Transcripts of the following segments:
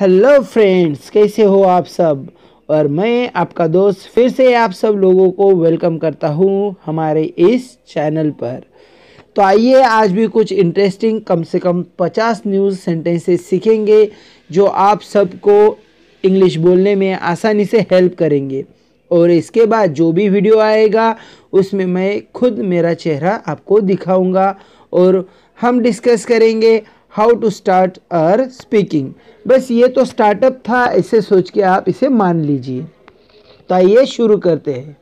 Hello friends कैसे हो आप सब और मैं आपका दोस्त फिर से आप सब लोगों को वेलकम करता हूँ हमारे इस चैनल पर तो आइए आज भी कुछ इंटरेस्टिंग कम से कम 50 न्यूज़ सेंटेंसेस सीखेंगे जो आप सबको इंग्लिश बोलने में आसानी से हेल्प करेंगे और इसके बाद जो भी वीडियो आएगा उसमें मैं खुद मेरा चेहरा आपको दिखाऊंगा और हम डिस्कस करेंगे how to start our speaking बस ये तो स्टार्टअप था ऐसे सोच के आप इसे मान लीजिए तो आइए शुरू करते हैं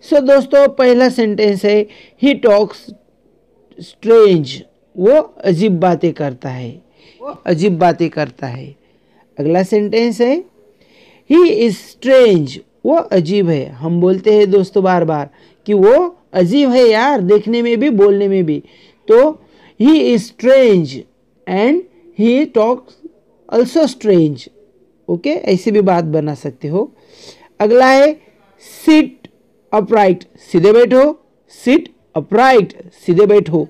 सो so, दोस्तों पहला सेंटेंस है ही टॉक्स स्ट्रेंज वो अजीब बातें करता है अजीब बातें करता है अगला सेंटेंस है ही इज स्ट्रेंज वो अजीब है हम बोलते हैं दोस्तों बार बार कि वो अजीब है यार देखने में भी बोलने में भी तो he is strange and he talks also strange okay ऐसे भी बात बना सकते हो अगला है सिट अपराइट सीधे बैठो सिट अपराइट सीधे बैठो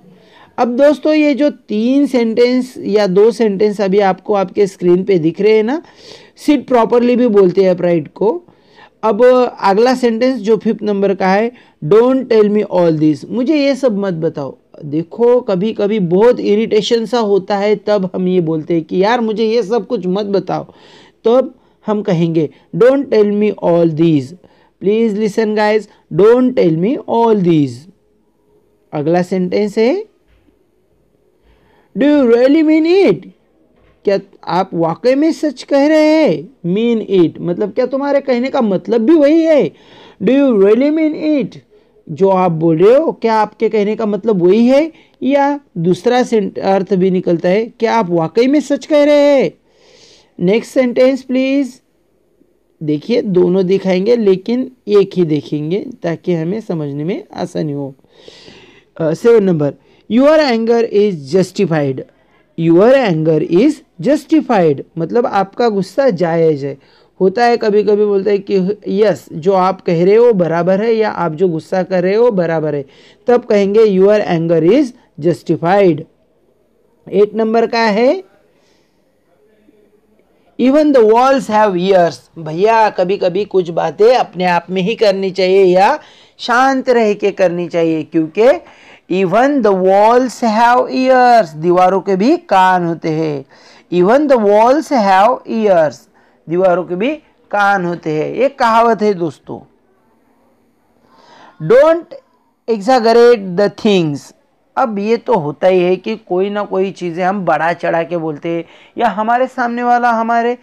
अब दोस्तों ये जो तीन सेंटेंस या दो सेंटेंस अभी आपको आपके स्क्रीन पे दिख रहे हैं ना सिट प्रॉपरली भी बोलते हैं अपराइट को अब अगला सेंटेंस जो फिफ्थ नंबर का है don't tell me all this मुझे ये सब मत बताओ देखो कभी कभी बहुत इरिटेशन सा होता है तब हम ये बोलते हैं कि यार मुझे ये सब कुछ मत बताओ तब हम कहेंगे don't tell me all these please listen guys don't tell me all these अगला सेंटेंस है do you really mean it क्या आप वाकई में सच कह रहे हैं मीन इट मतलब क्या तुम्हारे कहने का मतलब भी वही है do you really mean it जो आप बोल रहे हो क्या आपके कहने का मतलब वही है या दूसरा अर्थ भी निकलता है क्या आप वाकई में सच कह रहे हैं नेक्स्ट सेंटेंस प्लीज़ देखिए दोनों दिखाएंगे लेकिन एक ही देखेंगे ताकि हमें समझने में आसानी हो seven number your anger is justified your anger is justified मतलब आपका गुस्सा जायज़ है होता है कभी कभी बोलते हैं कि यस जो आप कह रहे हो बराबर है या आप जो गुस्सा कर रहे हो बराबर है तब कहेंगे your anger is justified eight number का है even the walls have ears भैया कभी कभी कुछ बातें अपने आप में ही करनी चाहिए या शांत रह के करनी चाहिए क्योंकि even the walls have ears दीवारों के भी कान होते हैं even the walls have ears दीवारों के भी कान होते हैं ये कहावत है दोस्तों डोंट एग्जागरेट द थिंग्स अब ये तो होता ही है कि कोई ना कोई चीज़ें हम बढ़ा चढ़ा के बोलते हैं या हमारे सामने वाला हमारे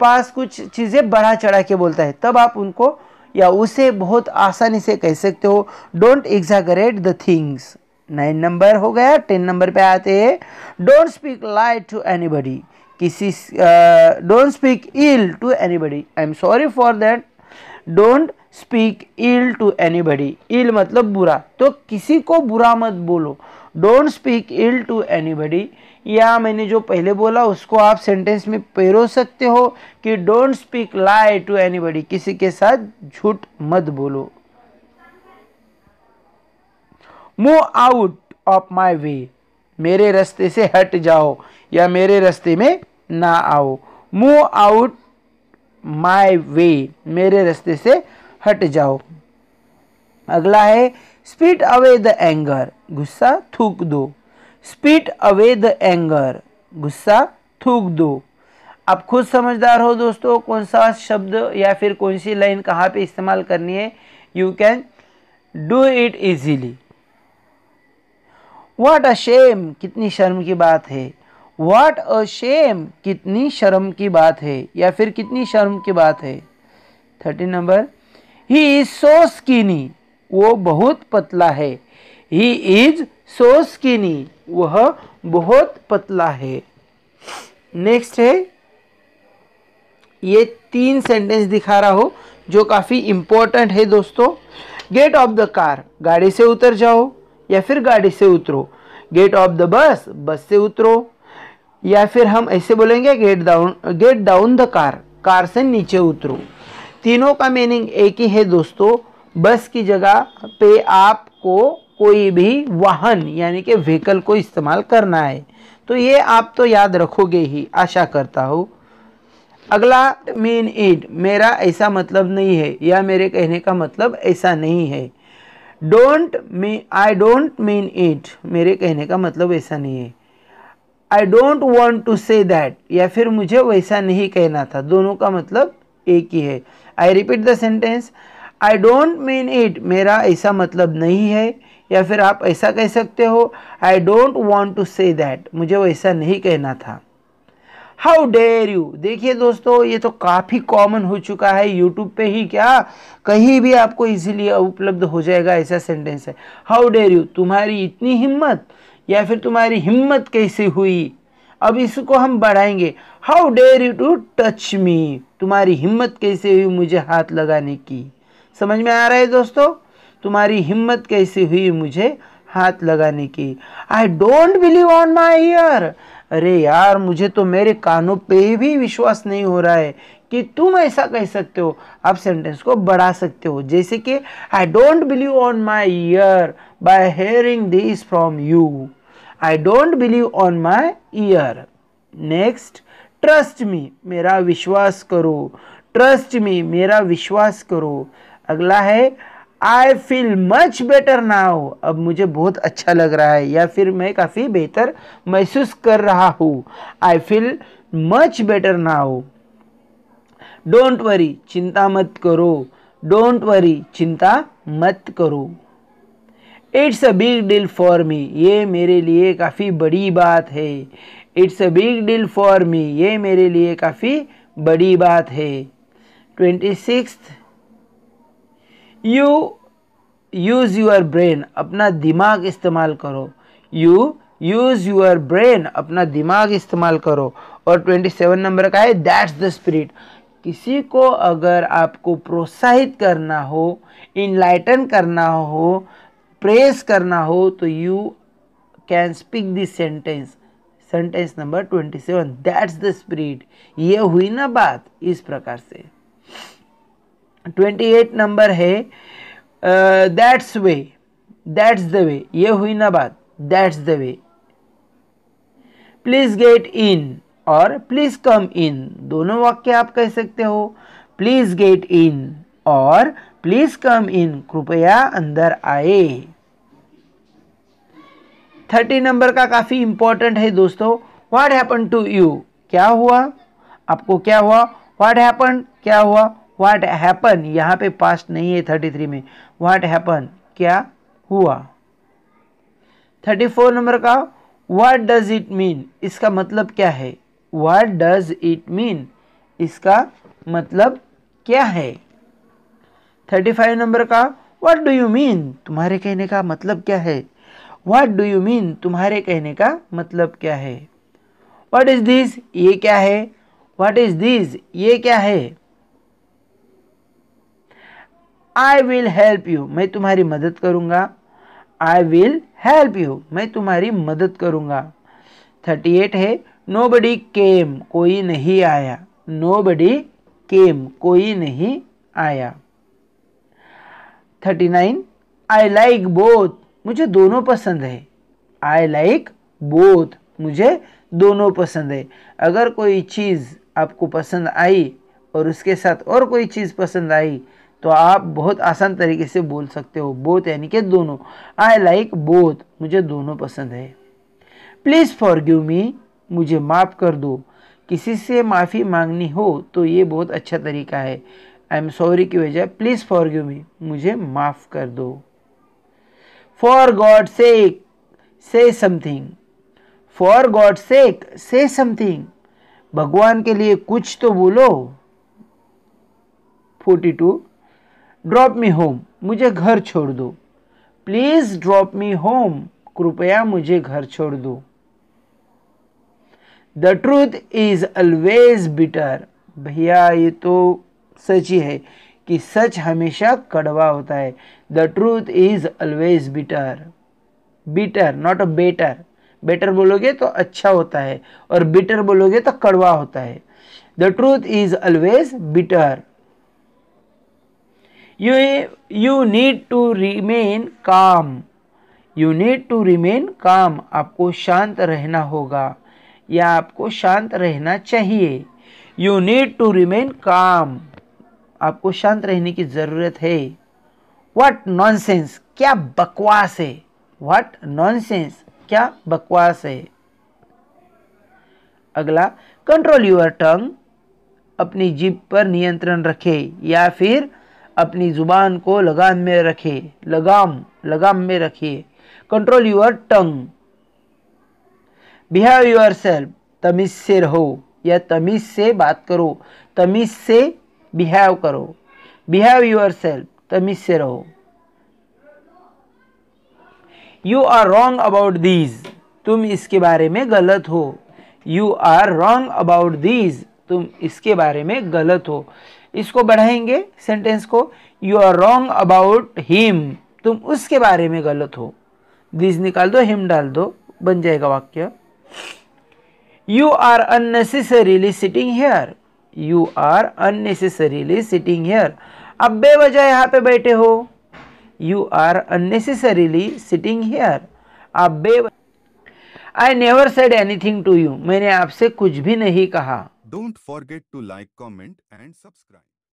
पास कुछ चीज़ें बढ़ा चढ़ा के बोलता है तब आप उनको या उसे बहुत आसानी से कह सकते हो don't exaggerate the things nine number हो गया टेन नंबर पे आते हैं don't speak light to anybody किसी don't speak ill to anybody I am sorry for that don't speak ill to anybody ill मतलब बुरा तो किसी को बुरा मत बोलो don't speak ill to anybody या मैंने जो पहले बोला उसको आप सेंटेंस में पेरो सकते हो कि don't speak lie to anybody किसी के साथ झूठ मत बोलो move out of my way मेरे रास्ते से हट जाओ या मेरे रास्ते में ना आओ मूव आउट माई वे मेरे रास्ते से हट जाओ अगला है स्पीट अवे द एंगर गुस्सा थूक दो स्पीट अवे द एंगर गुस्सा थूक दो आप खुद समझदार हो दोस्तों कौन सा शब्द या फिर कौन सी लाइन कहाँ पे इस्तेमाल करनी है you can do it easily what a shame कितनी शर्म की बात है व्हाट अ शेम कितनी शर्म की बात है या फिर कितनी शर्म की बात है thirty number he is so skinny वो बहुत पतला है ही इज सो स्किनी वह बहुत पतला है नेक्स्ट है ये तीन सेंटेंस दिखा रहा हो जो काफ़ी इम्पोर्टेंट है दोस्तों गेट ऑफ द कार गाड़ी से उतर जाओ या फिर गाड़ी से उतरो गेट ऑफ द बस बस से उतरो या फिर हम ऐसे बोलेंगे get down get down the car car से नीचे उतरो तीनों का मीनिंग एक ही है दोस्तों बस की जगह पे आपको कोई भी वाहन यानी कि व्हीकल को इस्तेमाल करना है तो ये आप तो याद रखोगे ही आशा करता हूँ अगला मीन इट मेरा ऐसा मतलब नहीं है या मेरे कहने का मतलब ऐसा नहीं है don't me I don't mean it मेरे कहने का मतलब ऐसा नहीं है I don't want to say that या फिर मुझे वैसा नहीं कहना था दोनों का मतलब एक ही है I repeat the sentence I don't mean it मेरा ऐसा मतलब नहीं है या फिर आप ऐसा कह सकते हो I don't want to say that मुझे वैसा नहीं कहना था हाउ डेयर यू देखिए दोस्तों ये तो काफ़ी कॉमन हो चुका है यूट्यूब पे ही क्या कहीं भी आपको इजीली उपलब्ध हो जाएगा ऐसा सेंटेंस है हाउ डेयर यू तुम्हारी इतनी हिम्मत या फिर तुम्हारी हिम्मत कैसे हुई अब इसको हम बढ़ाएंगे how dare you to touch me तुम्हारी हिम्मत कैसे हुई मुझे हाथ लगाने की समझ में आ रहा है दोस्तों तुम्हारी हिम्मत कैसी हुई मुझे हाथ लगाने की I don't believe on my ear अरे यार मुझे तो मेरे कानों पे भी विश्वास नहीं हो रहा है कि तुम ऐसा कह सकते हो आप सेंटेंस को बढ़ा सकते हो जैसे कि I don't believe on my ear by hearing this from you I don't believe on my ear next trust me मेरा विश्वास करो ट्रस्ट मी मेरा विश्वास करो अगला है I feel much better now अब मुझे बहुत अच्छा लग रहा है या फिर मैं काफ़ी बेहतर महसूस कर रहा हूँ I feel much better now don't worry चिंता मत करो डोंट वरी चिंता मत करो it's a big deal for me ये मेरे लिए काफ़ी बड़ी बात है it's a big deal for me ये मेरे लिए काफ़ी बड़ी बात है twenty six you use your brain अपना दिमाग इस्तेमाल करो यू यूज़ यूर ब्रेन अपना दिमाग इस्तेमाल करो और ट्वेंटी सेवन नंबर का है दैट्स द स्पिरिट किसी को अगर आपको प्रोत्साहित करना हो इनलाइटन करना हो प्रेस करना हो तो you can speak this sentence sentence number twenty seven that's the spirit ये हुई ना बात इस प्रकार से ट्वेंटी एट नंबर है that's way that's the way ये हुई ना बात that's the way please get in और प्लीज़ कम इन दोनों वाक्य आप कह सकते हो प्लीज़ गेट इन और प्लीज़ कम इन कृपया अंदर आए थर्टी नंबर का काफ़ी इंपॉर्टेंट है दोस्तों व्हाट हैपन टू यू क्या हुआ आपको क्या हुआ व्हाट हैपन क्या हुआ व्हाट हैपन यहाँ पे पास्ट नहीं है थर्टी थ्री में व्हाट हैपन क्या हुआ थर्टी फोर नंबर का व्हाट डज इट मीन इसका मतलब क्या है व्हाट डज इट मीन इसका मतलब क्या है थर्टी फाइव नंबर का व्हाट डू यू मीन तुम्हारे कहने का मतलब क्या है व्हाट डू यू मीन तुम्हारे कहने का मतलब क्या है व्हाट इज दिस ये क्या है व्हाट इज दिस ये क्या है आई विल हेल्प यू मैं तुम्हारी मदद करूंगा आई विल हेल्प यू मैं तुम्हारी मदद करूंगा थर्टी एट है नो बडी केम कोई नहीं आया नो बडी केम कोई नहीं आया thirty nine I like both मुझे दोनों पसंद है आई लाइक बोथ मुझे दोनों पसंद है अगर कोई चीज़ आपको पसंद आई और उसके साथ और कोई चीज़ पसंद आई तो आप बहुत आसान तरीके से बोल सकते हो बोथ यानी कि दोनों आई लाइक बोथ मुझे दोनों पसंद है प्लीज़ फॉर गिव मी मुझे माफ़ कर दो किसी से माफ़ी मांगनी हो तो ये बहुत अच्छा तरीका है आई एम सॉरी की वजह प्लीज़ फॉर गिव मी मुझे माफ़ कर दो फॉर गॉड सेक से समथिंग फॉर गॉड सेक से समथिंग भगवान के लिए कुछ तो बोलो forty two drop me home मुझे घर छोड़ दो प्लीज़ ड्रॉप मी होम कृपया मुझे घर छोड़ दो the truth is always bitter भैया ये तो सच ही है कि सच हमेशा कड़वा होता है the truth is always bitter bitter not a better better बोलोगे तो अच्छा होता है और बिटर बोलोगे तो कड़वा होता है the truth is always bitter you you need to remain calm you need to remain calm आपको शांत रहना होगा या आपको शांत रहना चाहिए यू नीड टू रिमेन काम आपको शांत रहने की ज़रूरत है वट नॉनसेंस क्या बकवास है वट नॉनसेंस क्या बकवास है अगला कंट्रोल यूर टंग अपनी जीप पर नियंत्रण रखें या फिर अपनी ज़ुबान को लगाम में रखे लगाम लगाम में रखिए control your tongue behave yourself तमीज़ से रहो या तमीज़ से बात करो तमीज़ से बिहेव करो बिहेव योर सेल्फ तमीज़ से रहो you are wrong about these तुम इसके बारे में गलत हो you are wrong about these तुम इसके बारे में गलत हो इसको बढ़ाएंगे सेंटेंस को you are wrong about him तुम उसके बारे में गलत हो दिस निकाल दो हिम डाल दो बन जाएगा वाक्य you are unnecessarily sitting here you are unnecessarily sitting here अब बेवजह यहाँ पे बैठे हो you are unnecessarily sitting here आप बे I never said anything to you मैंने आपसे कुछ भी नहीं कहा Don't forget to like, comment and subscribe.